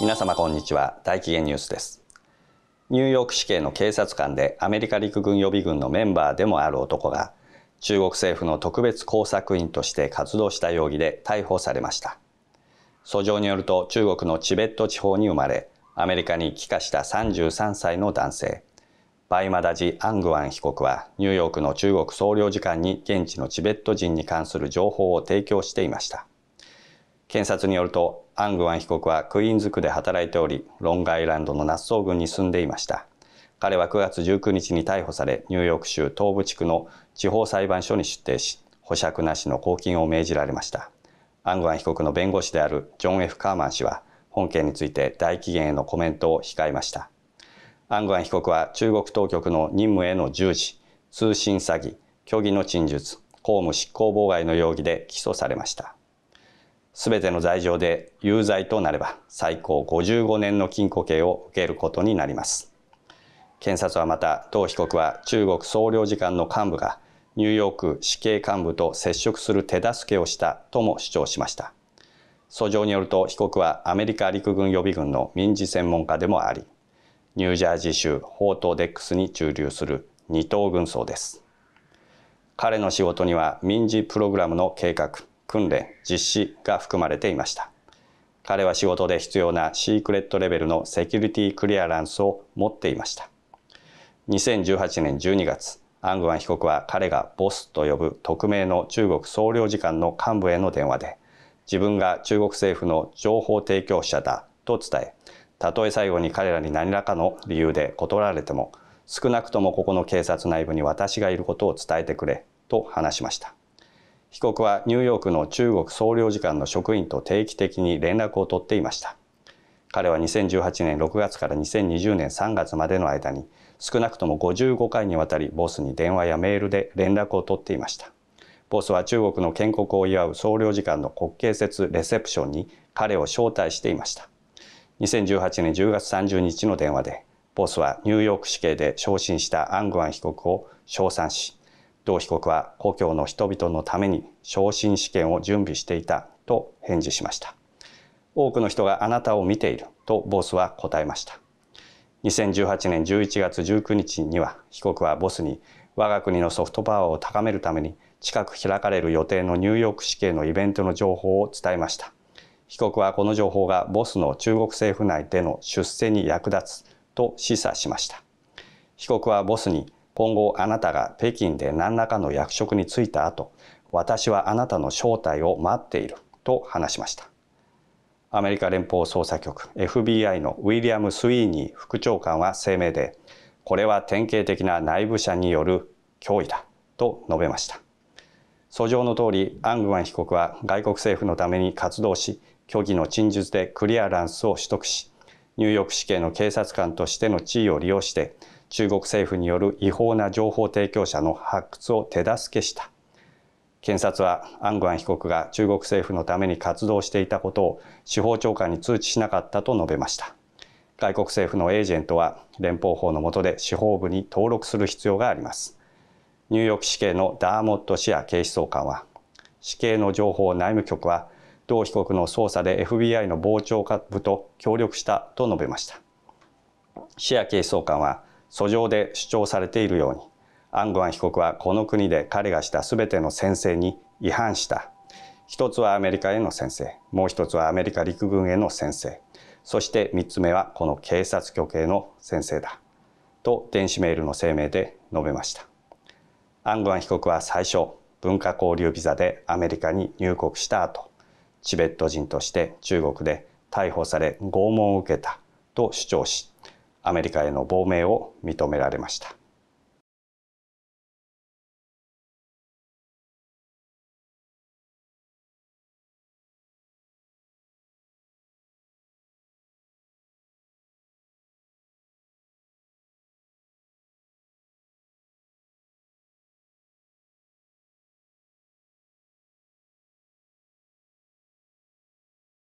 皆様こんにちは大紀元ニュースですニューヨーク市警の警察官でアメリカ陸軍予備軍のメンバーでもある男が中国政府の特別工作員として活動した容疑で逮捕されました訴状によると中国のチベット地方に生まれアメリカに帰化した33歳の男性バイマダジ・アングワン被告はニューヨークの中国総領事館に現地のチベット人に関する情報を提供していました検察によるとアングワン被告はクイーンズ区で働いておりロングアイランドのナ草郡に住んでいました彼は9月19日に逮捕されニューヨーク州東部地区の地方裁判所に出廷し保釈なしの公金を命じられましたアングワン被告の弁護士であるジョン・ F・ カーマン氏は本件について大期限へのコメントを控えましたアングワン被告は中国当局の任務への従事通信詐欺虚偽の陳述公務執行妨害の容疑で起訴されましたすべての罪状で有罪となれば最高55年の禁錮刑を受けることになります。検察はまた、同被告は中国総領事館の幹部がニューヨーク死刑幹部と接触する手助けをしたとも主張しました。訴状によると被告はアメリカ陸軍予備軍の民事専門家でもあり、ニュージャージー州ホートデックスに駐留する二等軍曹です。彼の仕事には民事プログラムの計画、訓練、実施が含まれていました。彼は仕事で必要なシークレットレベルのセキュリティクリアランスを持っていました。2018年12月、アングワン被告は彼がボスと呼ぶ匿名の中国総領事館の幹部への電話で、自分が中国政府の情報提供者だと伝え、たとえ最後に彼らに何らかの理由で断られても、少なくともここの警察内部に私がいることを伝えてくれと話しました。被告はニューヨークの中国総領事館の職員と定期的に連絡を取っていました彼は2018年6月から2020年3月までの間に少なくとも55回にわたりボスに電話やメールで連絡を取っていましたボスは中国の建国を祝う総領事館の国慶節レセプションに彼を招待していました2018年10月30日の電話でボスはニューヨーク市警で昇進したアングアン被告を称賛し同被告は故郷の人々のために昇進試験を準備していたと返事しました。多くの人があなたを見ているとボスは答えました。2018年11月19日には被告はボスに我が国のソフトパワーを高めるために近く開かれる予定のニューヨーク市警のイベントの情報を伝えました。被告はこの情報がボスの中国政府内での出世に役立つと示唆しました。被告はボスに今後あなたが北京で何らかの役職に就いた後、私はあなたの正体を待っていると話しました。アメリカ連邦捜査局 FBI のウィリアム・スイーニー副長官は声明で、これは典型的な内部者による脅威だと述べました。訴状の通り、アングマン被告は外国政府のために活動し、虚偽の陳述でクリアランスを取得し、ニューヨーク市警の警察官としての地位を利用して、中国政府による違法な情報提供者の発掘を手助けした検察はアングアン被告が中国政府のために活動していたことを司法長官に通知しなかったと述べました外国政府のエージェントは連邦法の下で司法部に登録する必要がありますニューヨーク市警のダーモット・シア警視総監は市警の情報内務局は同被告の捜査で FBI の傍聴部と協力したと述べましたシア警視総監は訴状で主張されているようにアングワン被告はこの国で彼がした全ての宣誓に違反した一つはアメリカへの宣誓もう一つはアメリカ陸軍への宣誓そして3つ目はこの警察局への宣誓だと電子メールの声明で述べましたアングワン被告は最初文化交流ビザでアメリカに入国した後チベット人として中国で逮捕され拷問を受けたと主張しアメリカへの亡命を認められました。